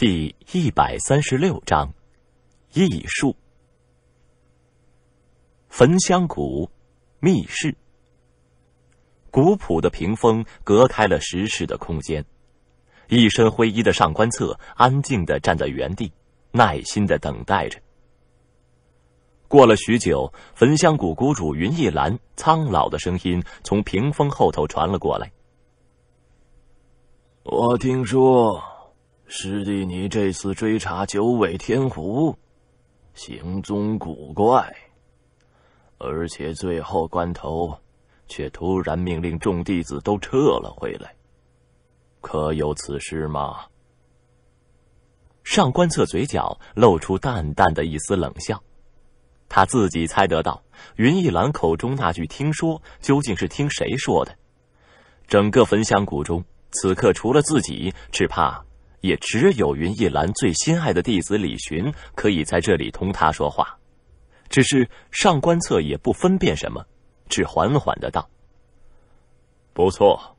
第一百三十六章，艺术。焚香谷密室，古朴的屏风隔开了石室的空间。一身灰衣的上官策安静的站在原地，耐心的等待着。过了许久，焚香谷谷主云逸兰苍老的声音从屏风后头传了过来：“我听说。”师弟，你这次追查九尾天狐，行踪古怪，而且最后关头，却突然命令众弟子都撤了回来，可有此事吗？上官策嘴角露出淡淡的一丝冷笑，他自己猜得到，云一兰口中那句“听说”究竟是听谁说的？整个焚香谷中，此刻除了自己，只怕……也只有云逸兰最心爱的弟子李寻可以在这里同他说话，只是上官策也不分辨什么，只缓缓的道：“不错。”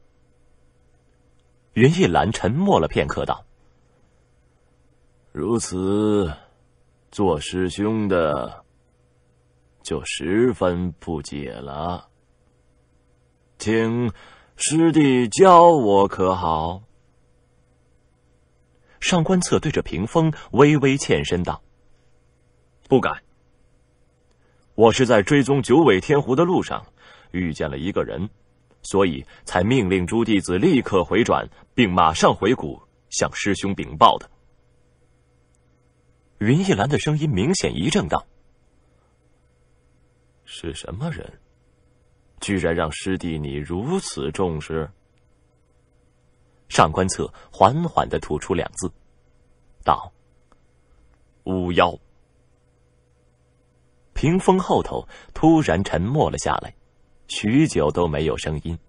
云逸兰沉默了片刻，道：“如此，做师兄的就十分不解了，请师弟教我可好？”上官策对着屏风微微欠身道：“不敢。我是在追踪九尾天狐的路上，遇见了一个人，所以才命令诸弟子立刻回转，并马上回谷向师兄禀报的。”云逸兰的声音明显一怔，道：“是什么人？居然让师弟你如此重视？”上官策缓缓的吐出两字，道：“巫妖。”屏风后头突然沉默了下来，许久都没有声音。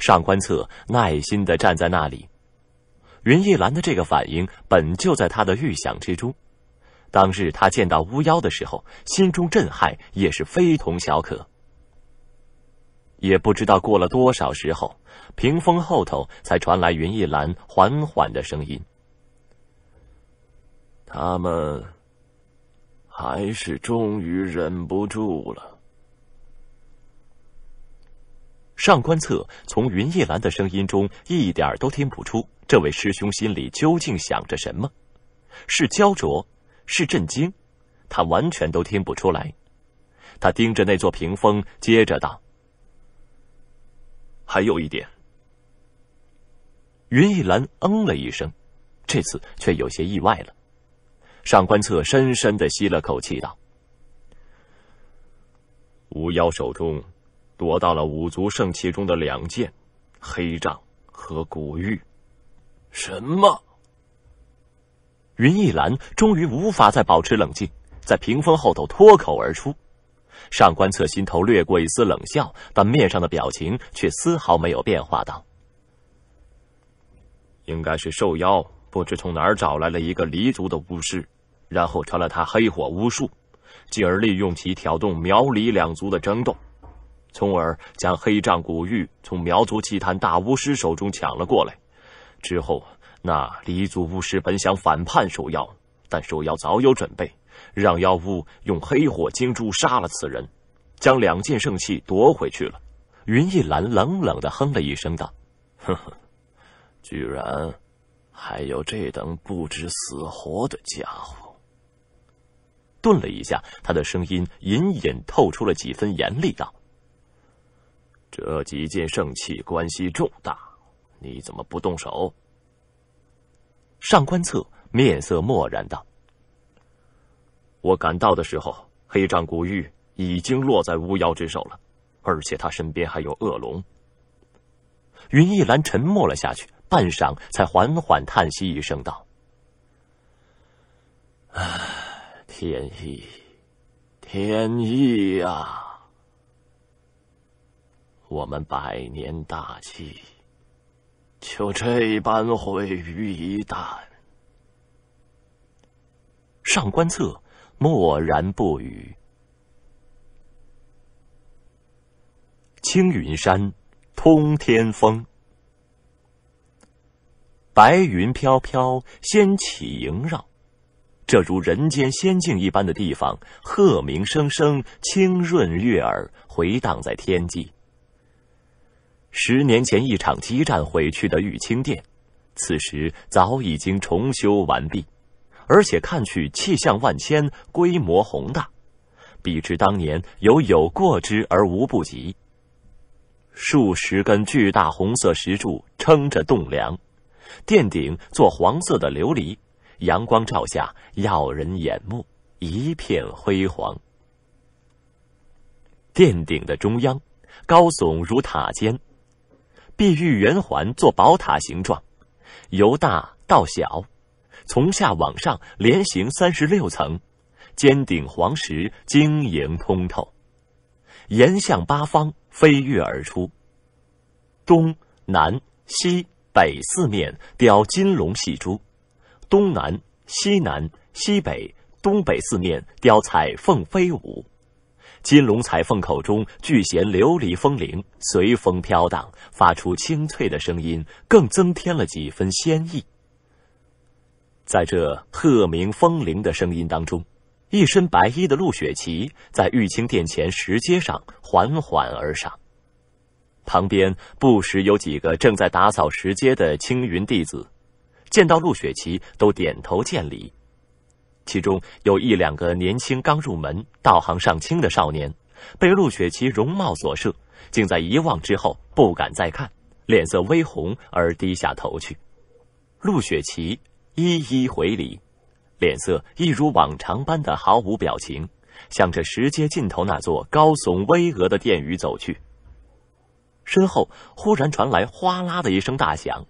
上官策耐心的站在那里。云逸兰的这个反应本就在他的预想之中。当日他见到巫妖的时候，心中震撼也是非同小可。也不知道过了多少时候，屏风后头才传来云一兰缓缓的声音。他们还是终于忍不住了。上官策从云一兰的声音中一点儿都听不出这位师兄心里究竟想着什么，是焦灼，是震惊，他完全都听不出来。他盯着那座屏风，接着道。还有一点，云逸兰嗯了一声，这次却有些意外了。上官策深深的吸了口气，道：“巫妖手中夺到了五族圣器中的两件，黑杖和古玉。”什么？云逸兰终于无法再保持冷静，在屏风后头脱口而出。上官策心头掠过一丝冷笑，但面上的表情却丝毫没有变化，道：“应该是兽妖，不知从哪儿找来了一个黎族的巫师，然后传了他黑火巫术，进而利用其挑动苗黎两族的争斗，从而将黑杖古玉从苗族祭坛大巫师手中抢了过来。之后，那黎族巫师本想反叛兽妖，但兽妖早有准备。”让妖物用黑火金珠杀了此人，将两件圣器夺回去了。云逸兰冷冷的哼了一声，道：“呵呵，居然还有这等不知死活的家伙。”顿了一下，他的声音隐隐透出了几分严厉，道：“这几件圣器关系重大，你怎么不动手？”上官策面色漠然道。我赶到的时候，黑杖古玉已经落在巫妖之手了，而且他身边还有恶龙。云逸兰沉默了下去，半晌才缓缓叹息一声道：“唉，天意，天意啊！我们百年大计，就这般毁于一旦。”上官策。默然不语。青云山，通天峰，白云飘飘，仙气萦绕。这如人间仙境一般的地方，鹤鸣声声，清润悦耳，回荡在天际。十年前一场激战毁去的玉清殿，此时早已经重修完毕。而且看去气象万千，规模宏大，比之当年有有过之而无不及。数十根巨大红色石柱撑着栋梁，殿顶做黄色的琉璃，阳光照下耀人眼目，一片辉煌。殿顶的中央，高耸如塔尖，碧玉圆环做宝塔形状，由大到小。从下往上连行三十六层，尖顶黄石晶莹通透，沿向八方飞跃而出。东南西北四面雕金龙戏珠，东南西南西北东北四面雕彩凤飞舞，金龙彩凤口中巨衔琉璃风铃，随风飘荡，发出清脆的声音，更增添了几分仙意。在这鹤鸣风铃的声音当中，一身白衣的陆雪琪在玉清殿前石阶上缓缓而上。旁边不时有几个正在打扫石阶的青云弟子，见到陆雪琪都点头见礼。其中有一两个年轻刚入门、道行尚轻的少年，被陆雪琪容貌所摄，竟在一望之后不敢再看，脸色微红而低下头去。陆雪琪。一一回礼，脸色一如往常般的毫无表情，向着石阶尽头那座高耸巍峨的殿宇走去。身后忽然传来哗啦的一声大响，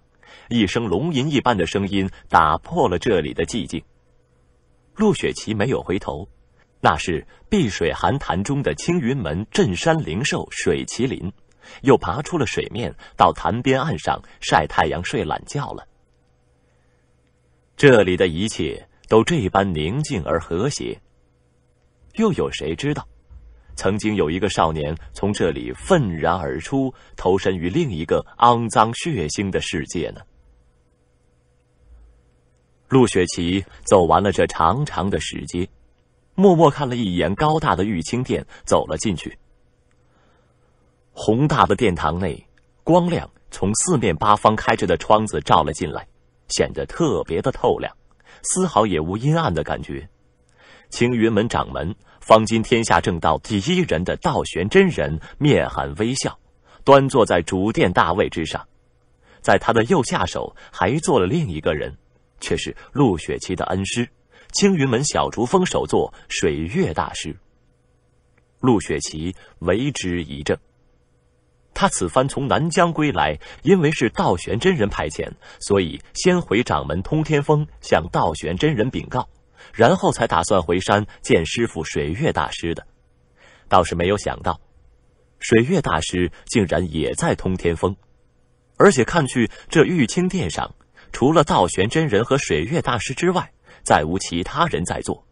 一声龙吟一般的声音打破了这里的寂静。陆雪琪没有回头，那是碧水寒潭中的青云门镇山灵兽水麒麟，又爬出了水面，到潭边岸上晒太阳、睡懒觉了。这里的一切都这般宁静而和谐。又有谁知道，曾经有一个少年从这里愤然而出，投身于另一个肮脏血腥的世界呢？陆雪琪走完了这长长的石阶，默默看了一眼高大的玉清殿，走了进去。宏大的殿堂内，光亮从四面八方开着的窗子照了进来。显得特别的透亮，丝毫也无阴暗的感觉。青云门掌门，方今天下正道第一人的道玄真人，面含微笑，端坐在主殿大位之上。在他的右下手还坐了另一个人，却是陆雪琪的恩师，青云门小竹峰首座水月大师。陆雪琪为之一怔。他此番从南疆归来，因为是道玄真人派遣，所以先回掌门通天峰向道玄真人禀告，然后才打算回山见师傅水月大师的。倒是没有想到，水月大师竟然也在通天峰，而且看去这玉清殿上，除了道玄真人和水月大师之外，再无其他人在做，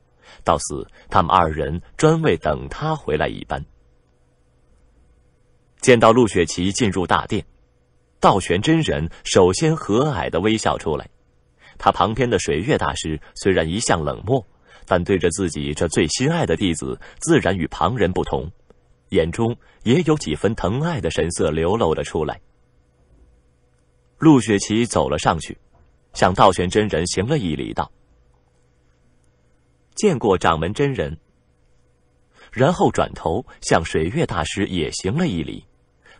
倒似他们二人专为等他回来一般。见到陆雪琪进入大殿，道玄真人首先和蔼的微笑出来。他旁边的水月大师虽然一向冷漠，但对着自己这最心爱的弟子，自然与旁人不同，眼中也有几分疼爱的神色流露了出来。陆雪琪走了上去，向道玄真人行了一礼，道：“见过掌门真人。”然后转头向水月大师也行了一礼。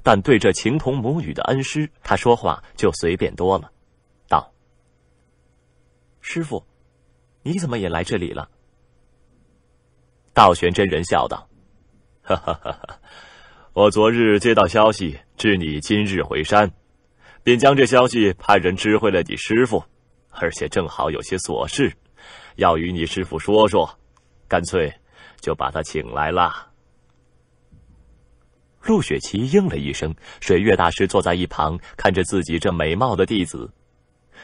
但对这情同母女的恩师，他说话就随便多了，道：“师傅，你怎么也来这里了？”道玄真人笑道：“哈哈哈哈哈，我昨日接到消息，知你今日回山，便将这消息派人知会了你师傅，而且正好有些琐事，要与你师傅说说，干脆就把他请来了。”陆雪琪应了一声，水月大师坐在一旁，看着自己这美貌的弟子。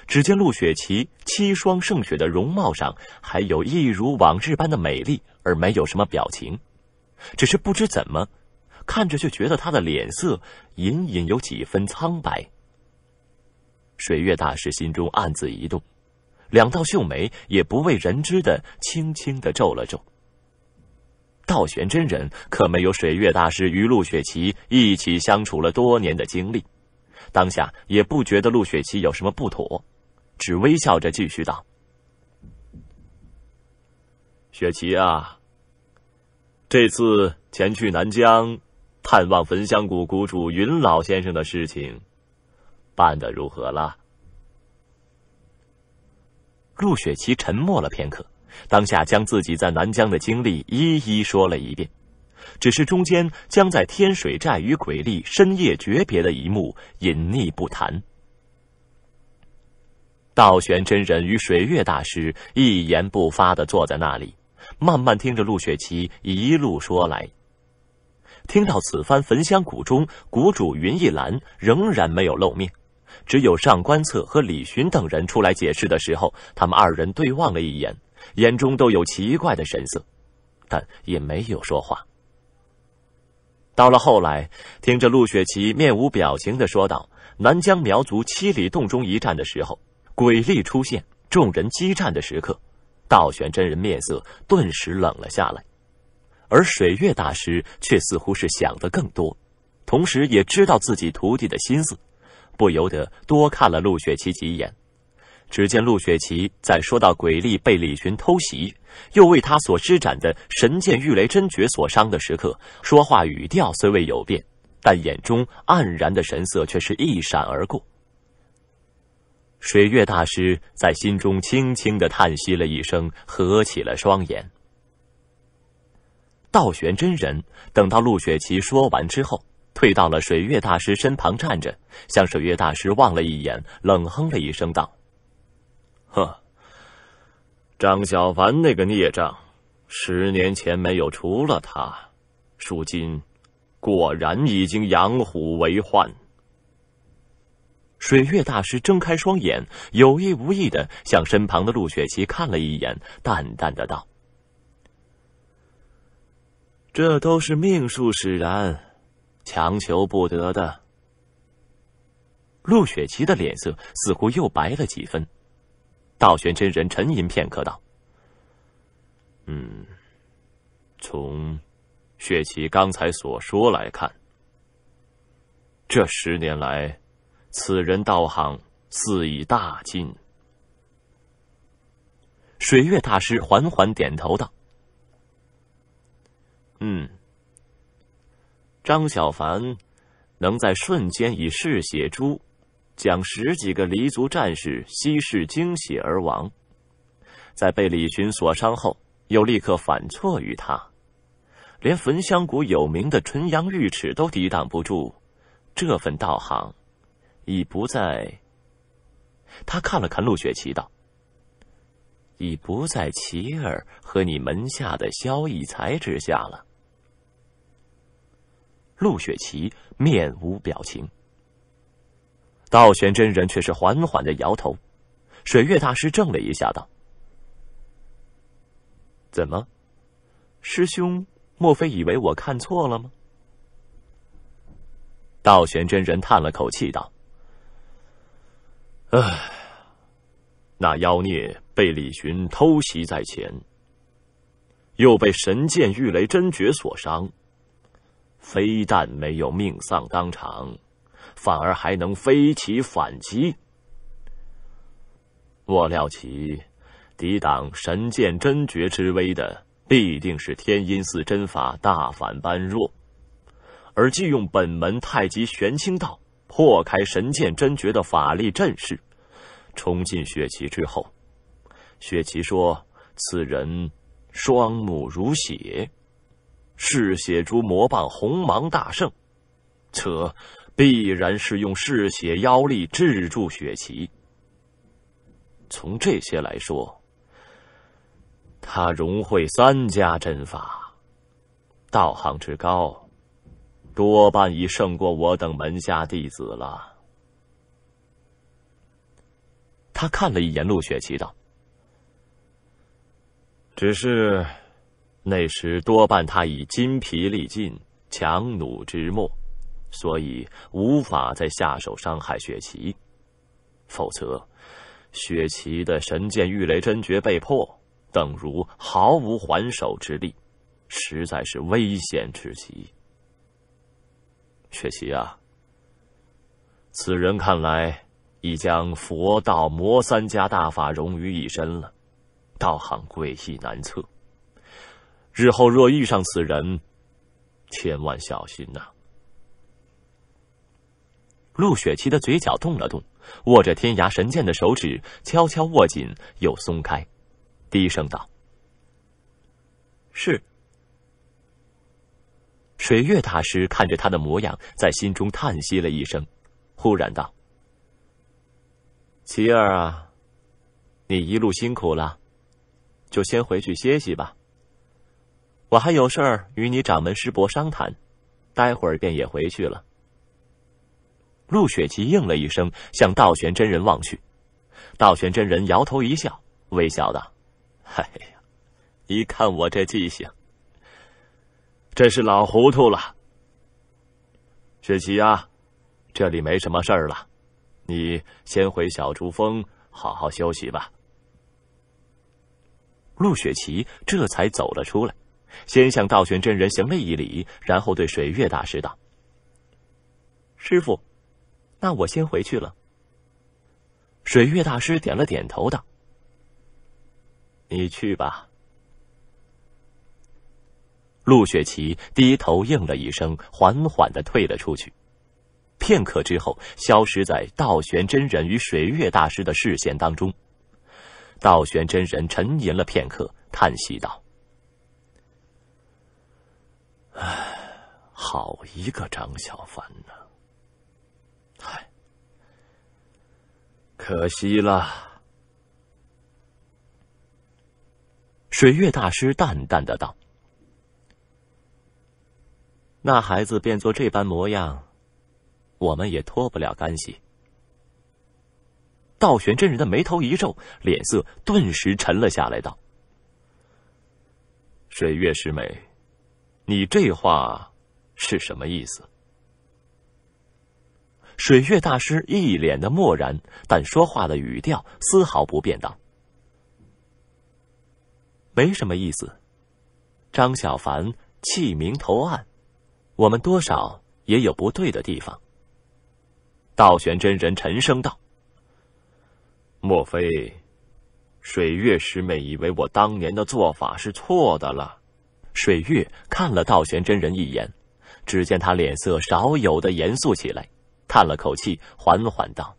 只见陆雪琪凄霜胜雪的容貌上，还有一如往日般的美丽，而没有什么表情。只是不知怎么，看着就觉得她的脸色隐隐有几分苍白。水月大师心中暗自一动，两道秀眉也不为人知的轻轻的皱了皱。道玄真人可没有水月大师与陆雪琪一起相处了多年的经历，当下也不觉得陆雪琪有什么不妥，只微笑着继续道：“雪琪啊，这次前去南疆，探望焚香谷谷主云老先生的事情，办得如何了？”陆雪琪沉默了片刻。当下将自己在南疆的经历一一说了一遍，只是中间将在天水寨与鬼厉深夜诀别的一幕隐匿不谈。道玄真人与水月大师一言不发的坐在那里，慢慢听着陆雪琪一路说来。听到此番焚香谷中谷主云一兰仍然没有露面，只有上官策和李寻等人出来解释的时候，他们二人对望了一眼。眼中都有奇怪的神色，但也没有说话。到了后来，听着陆雪琪面无表情的说道：“南疆苗族七里洞中一战的时候，鬼力出现，众人激战的时刻，道玄真人面色顿时冷了下来，而水月大师却似乎是想的更多，同时也知道自己徒弟的心思，不由得多看了陆雪琪几眼。”只见陆雪琪在说到鬼厉被李寻偷袭，又为他所施展的神剑御雷真诀所伤的时刻，说话语调虽未有变，但眼中黯然的神色却是一闪而过。水月大师在心中轻轻的叹息了一声，合起了双眼。道玄真人等到陆雪琪说完之后，退到了水月大师身旁站着，向水月大师望了一眼，冷哼了一声道。哼，张小凡那个孽障，十年前没有除了他，如今果然已经养虎为患。水月大师睁开双眼，有意无意的向身旁的陆雪琪看了一眼，淡淡的道：“这都是命数使然，强求不得的。”陆雪琪的脸色似乎又白了几分。道玄真人沉吟片刻，道：“嗯，从血齐刚才所说来看，这十年来，此人道行似已大进。”水月大师缓缓点头，道：“嗯，张小凡能在瞬间以嗜血珠。”将十几个黎族战士吸食精血而亡，在被李寻所伤后，又立刻反挫于他，连焚香谷有名的纯阳玉尺都抵挡不住，这份道行，已不在。他看了看陆雪琪道：“已不在琪儿和你门下的萧逸才之下了。”陆雪琪面无表情。道玄真人却是缓缓的摇头，水月大师怔了一下，道：“怎么，师兄，莫非以为我看错了吗？”道玄真人叹了口气，道：“唉，那妖孽被李寻偷袭在前，又被神剑御雷真诀所伤，非但没有命丧当场。”反而还能飞起反击。我料其抵挡神剑真诀之威的，必定是天音寺真法大反般若，而既用本门太极玄清道破开神剑真诀的法力阵势，冲进雪琪之后，雪琪说：“此人双目如血，嗜血珠魔棒鸿芒大圣，则。”必然是用嗜血妖力制住雪琪。从这些来说，他融会三家阵法，道行之高，多半已胜过我等门下弟子了。他看了一眼陆雪琪，道：“只是那时多半他已筋疲力尽，强弩之末。”所以无法再下手伤害雪琪，否则雪琪的神剑御雷真诀被破，等如毫无还手之力，实在是危险至极。雪琪啊，此人看来已将佛道魔三家大法融于一身了，道行诡异难测，日后若遇上此人，千万小心呐。陆雪琪的嘴角动了动，握着天涯神剑的手指悄悄握紧又松开，低声道：“是。”水月大师看着他的模样，在心中叹息了一声，忽然道：“琪儿啊，你一路辛苦了，就先回去歇息吧。我还有事儿与你掌门师伯商谈，待会儿便也回去了。”陆雪琪应了一声，向道玄真人望去。道玄真人摇头一笑，微笑道：“嘿嘿，一看我这记性，真是老糊涂了。雪琪啊，这里没什么事儿了，你先回小竹峰好好休息吧。”陆雪琪这才走了出来，先向道玄真人行了一礼，然后对水月大师道：“师傅。”那我先回去了。水月大师点了点头，道：“你去吧。”陆雪琪低头应了一声，缓缓的退了出去。片刻之后，消失在道玄真人与水月大师的视线当中。道玄真人沉吟了片刻，叹息道：“唉，好一个张小凡呐！”可惜了，水月大师淡淡的道：“那孩子变作这般模样，我们也脱不了干系。”道玄真人的眉头一皱，脸色顿时沉了下来，道：“水月师妹，你这话是什么意思？”水月大师一脸的漠然，但说话的语调丝毫不变，道：“没什么意思。”张小凡弃明投暗，我们多少也有不对的地方。”道玄真人沉声道：“莫非，水月师妹以为我当年的做法是错的了？”水月看了道玄真人一眼，只见他脸色少有的严肃起来。叹了口气，缓缓道：“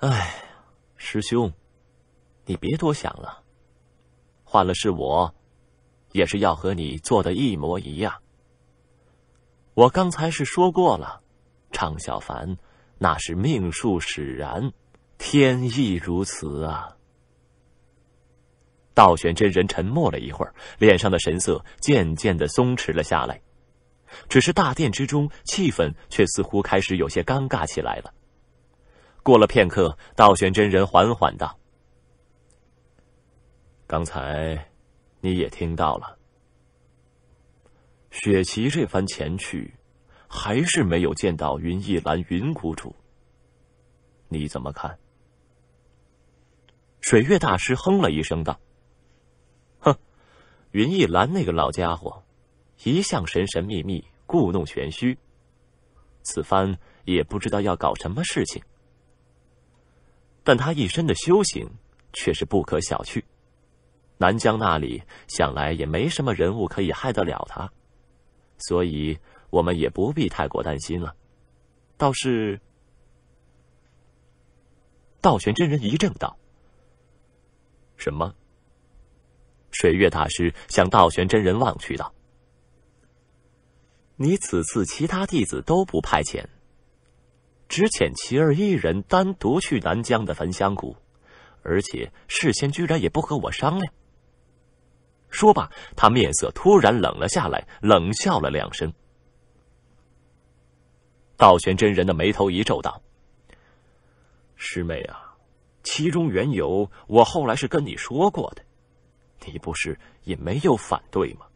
哎，师兄，你别多想了。换了是我，也是要和你做的一模一样。我刚才是说过了，常小凡那是命数使然，天意如此啊。”道玄真人沉默了一会儿，脸上的神色渐渐的松弛了下来。只是大殿之中，气氛却似乎开始有些尴尬起来了。过了片刻，道玄真人缓缓道：“刚才你也听到了，雪琪这番前去，还是没有见到云逸兰、云谷主。你怎么看？”水月大师哼了一声道：“哼，云逸兰那个老家伙。”一向神神秘秘、故弄玄虚，此番也不知道要搞什么事情。但他一身的修行却是不可小觑，南疆那里想来也没什么人物可以害得了他，所以我们也不必太过担心了。倒是……道玄真人一怔道：“什么？”水月大师向道玄真人望去道。你此次其他弟子都不派遣，只遣齐儿一人单独去南疆的焚香谷，而且事先居然也不和我商量。说罢，他面色突然冷了下来，冷笑了两声。道玄真人的眉头一皱，道：“师妹啊，其中缘由我后来是跟你说过的，你不是也没有反对吗？”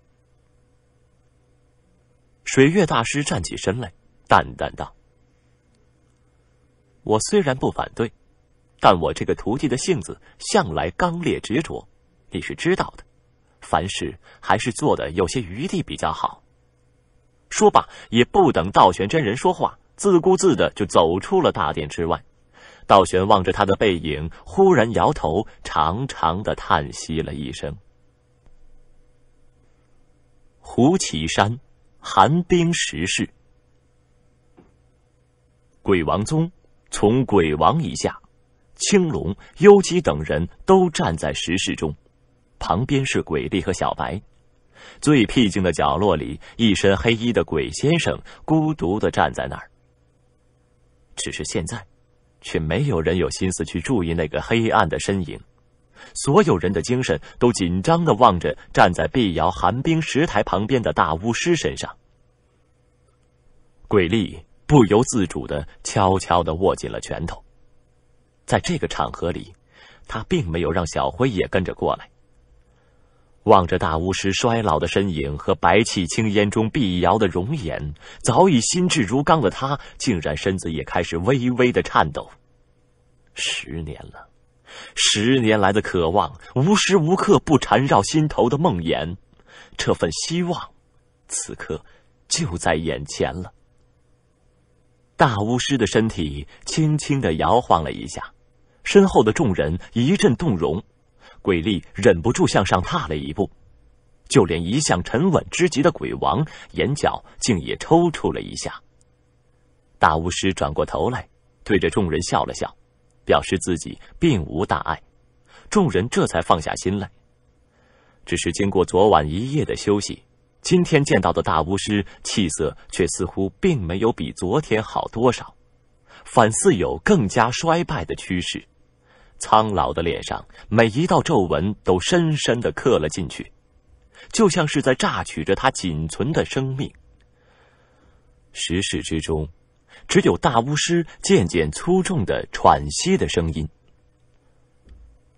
水月大师站起身来，淡淡道：“我虽然不反对，但我这个徒弟的性子向来刚烈执着，你是知道的。凡事还是做的有些余地比较好。”说罢，也不等道玄真人说话，自顾自的就走出了大殿之外。道玄望着他的背影，忽然摇头，长长的叹息了一声。胡启山。寒冰石室，鬼王宗从鬼王以下，青龙、幽姬等人都站在石室中，旁边是鬼帝和小白。最僻静的角落里，一身黑衣的鬼先生孤独的站在那儿。只是现在，却没有人有心思去注意那个黑暗的身影。所有人的精神都紧张地望着站在碧瑶寒冰石台旁边的大巫师身上。鬼丽不由自主地悄悄地握紧了拳头。在这个场合里，他并没有让小辉也跟着过来。望着大巫师衰老的身影和白气青烟中碧瑶的容颜，早已心智如钢的他，竟然身子也开始微微的颤抖。十年了。十年来的渴望，无时无刻不缠绕心头的梦魇，这份希望，此刻就在眼前了。大巫师的身体轻轻的摇晃了一下，身后的众人一阵动容，鬼力忍不住向上踏了一步，就连一向沉稳之极的鬼王，眼角竟也抽搐了一下。大巫师转过头来，对着众人笑了笑。表示自己并无大碍，众人这才放下心来。只是经过昨晚一夜的休息，今天见到的大巫师气色却似乎并没有比昨天好多少，反似有更加衰败的趋势。苍老的脸上每一道皱纹都深深的刻了进去，就像是在榨取着他仅存的生命。时事之中。只有大巫师渐渐粗重的喘息的声音。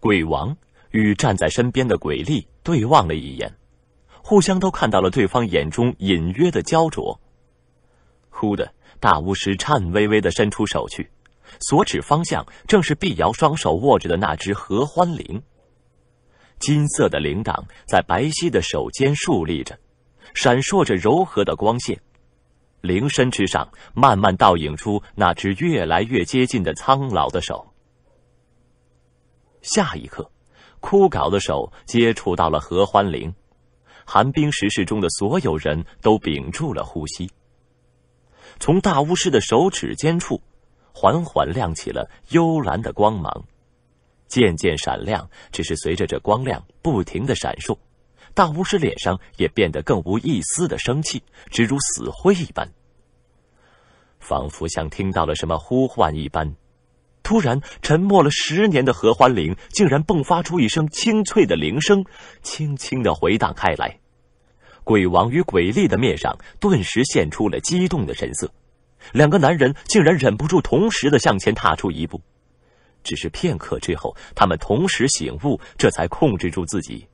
鬼王与站在身边的鬼力对望了一眼，互相都看到了对方眼中隐约的焦灼。忽的，大巫师颤巍巍的伸出手去，所指方向正是碧瑶双手握着的那只合欢铃。金色的铃铛在白皙的手间竖立着，闪烁着柔和的光线。铃身之上，慢慢倒影出那只越来越接近的苍老的手。下一刻，枯槁的手接触到了合欢灵，寒冰石室中的所有人都屏住了呼吸。从大巫师的手指尖处，缓缓亮起了幽蓝的光芒，渐渐闪亮，只是随着这光亮不停的闪烁。大巫师脸上也变得更无一丝的生气，直如死灰一般。仿佛像听到了什么呼唤一般，突然，沉默了十年的合欢铃竟然迸发出一声清脆的铃声，轻轻的回荡开来。鬼王与鬼力的面上顿时现出了激动的神色，两个男人竟然忍不住同时的向前踏出一步。只是片刻之后，他们同时醒悟，这才控制住自己。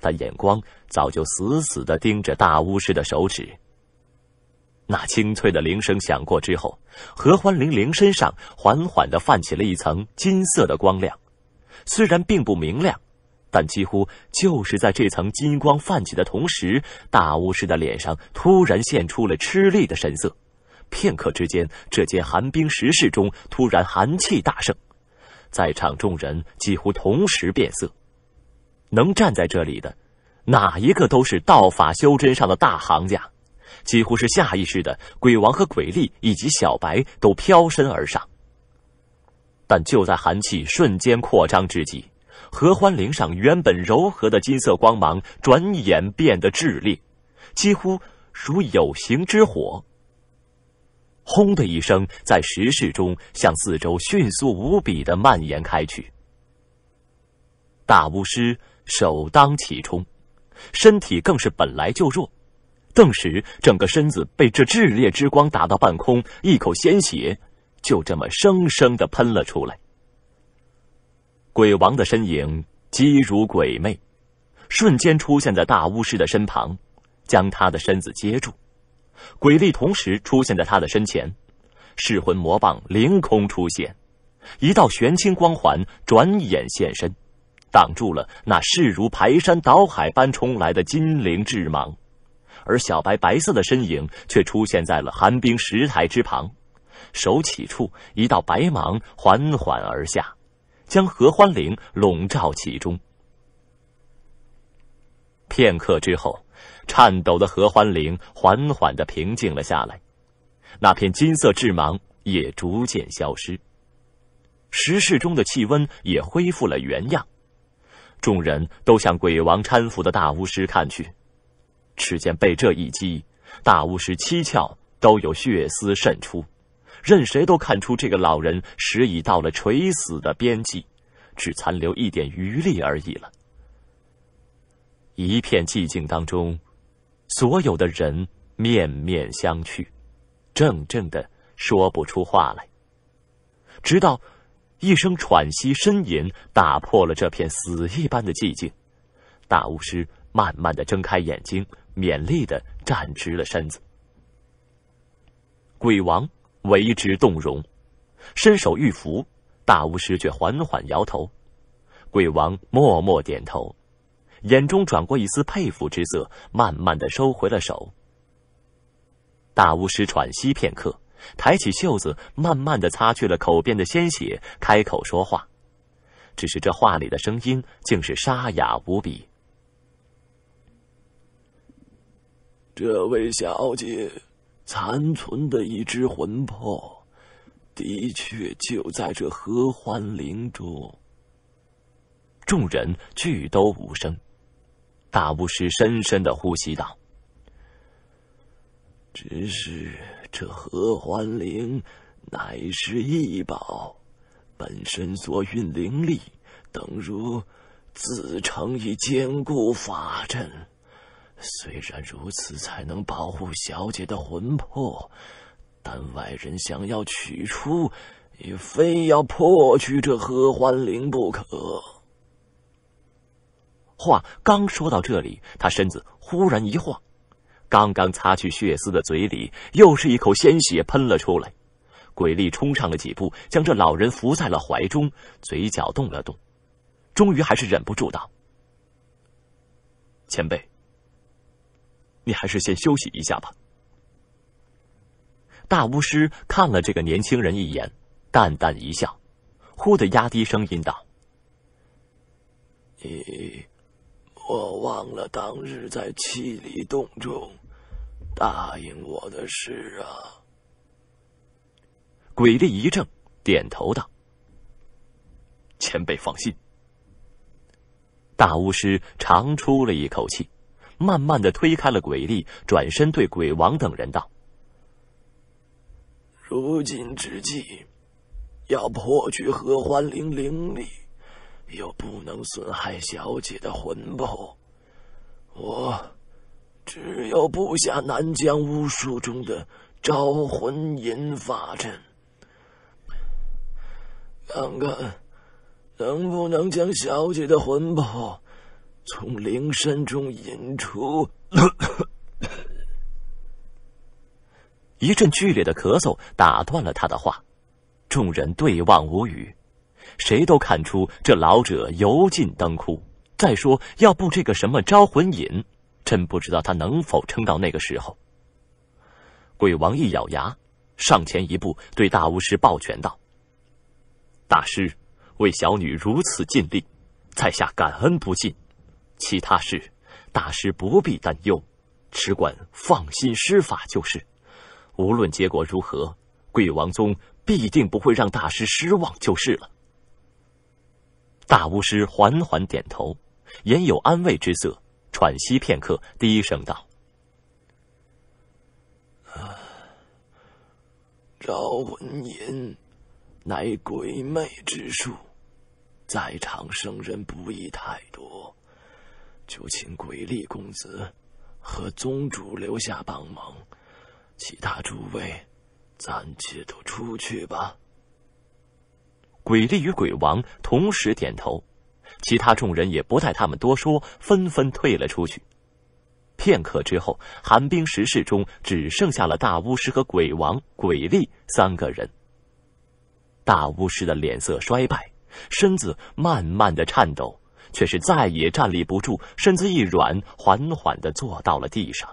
他眼光早就死死的盯着大巫师的手指。那清脆的铃声响过之后，合欢铃铃身上缓缓的泛起了一层金色的光亮，虽然并不明亮，但几乎就是在这层金光泛起的同时，大巫师的脸上突然现出了吃力的神色。片刻之间，这间寒冰石室中突然寒气大盛，在场众人几乎同时变色。能站在这里的，哪一个都是道法修真上的大行家，几乎是下意识的。鬼王和鬼力以及小白都飘身而上，但就在寒气瞬间扩张之际，合欢铃上原本柔和的金色光芒转眼变得炽烈，几乎如有形之火。轰的一声，在石室中向四周迅速无比的蔓延开去，大巫师。首当其冲，身体更是本来就弱，顿时整个身子被这炽烈之光打到半空，一口鲜血就这么生生的喷了出来。鬼王的身影疾如鬼魅，瞬间出现在大巫师的身旁，将他的身子接住。鬼力同时出现在他的身前，噬魂魔棒凌空出现，一道玄青光环转眼现身。挡住了那势如排山倒海般冲来的金灵智芒，而小白白色的身影却出现在了寒冰石台之旁，手起处，一道白芒缓缓而下，将合欢铃笼罩其中。片刻之后，颤抖的合欢铃缓缓的平静了下来，那片金色智芒也逐渐消失，石室中的气温也恢复了原样。众人都向鬼王搀扶的大巫师看去，只见被这一击，大巫师七窍都有血丝渗出，任谁都看出这个老人时已到了垂死的边际，只残留一点余力而已了。一片寂静当中，所有的人面面相觑，怔怔的说不出话来，直到。一声喘息、呻吟，打破了这片死一般的寂静。大巫师慢慢的睁开眼睛，勉力的站直了身子。鬼王为之动容，伸手欲扶，大巫师却缓缓摇头。鬼王默默点头，眼中转过一丝佩服之色，慢慢的收回了手。大巫师喘息片刻。抬起袖子，慢慢的擦去了口边的鲜血，开口说话。只是这话里的声音，竟是沙哑无比。这位小姐，残存的一只魂魄，的确就在这合欢林中。众人俱都无声。大巫师深深的呼吸道：“只是。”这合欢铃乃是异宝，本身所蕴灵力等如自成一坚固法阵。虽然如此，才能保护小姐的魂魄，但外人想要取出，也非要破去这合欢铃不可。话刚说到这里，他身子忽然一晃。刚刚擦去血丝的嘴里，又是一口鲜血喷了出来。鬼力冲上了几步，将这老人扶在了怀中，嘴角动了动，终于还是忍不住道：“前辈，你还是先休息一下吧。”大巫师看了这个年轻人一眼，淡淡一笑，忽地压低声音道：“你。”我忘了当日在七里洞中答应我的事啊！鬼力一怔，点头道：“前辈放心。”大巫师长出了一口气，慢慢的推开了鬼力，转身对鬼王等人道：“如今之计，要破去合欢灵灵力。”又不能损害小姐的魂魄，我只有布下南疆巫术中的招魂引法阵，看看能不能将小姐的魂魄从灵山中引出。一阵剧烈的咳嗽打断了他的话，众人对望无语。谁都看出这老者油尽灯枯。再说要布这个什么招魂引，真不知道他能否撑到那个时候。鬼王一咬牙，上前一步，对大巫师抱拳道：“大师，为小女如此尽力，在下感恩不尽。其他事，大师不必担忧，只管放心施法就是。无论结果如何，鬼王宗必定不会让大师失望，就是了。”大巫师缓缓点头，眼有安慰之色，喘息片刻，低声道：“招魂引，乃鬼魅之术，在场生人不宜太多，就请鬼厉公子和宗主留下帮忙，其他诸位，暂且都出去吧。”鬼力与鬼王同时点头，其他众人也不待他们多说，纷纷退了出去。片刻之后，寒冰石室中只剩下了大巫师和鬼王、鬼力三个人。大巫师的脸色衰败，身子慢慢的颤抖，却是再也站立不住，身子一软，缓缓的坐到了地上。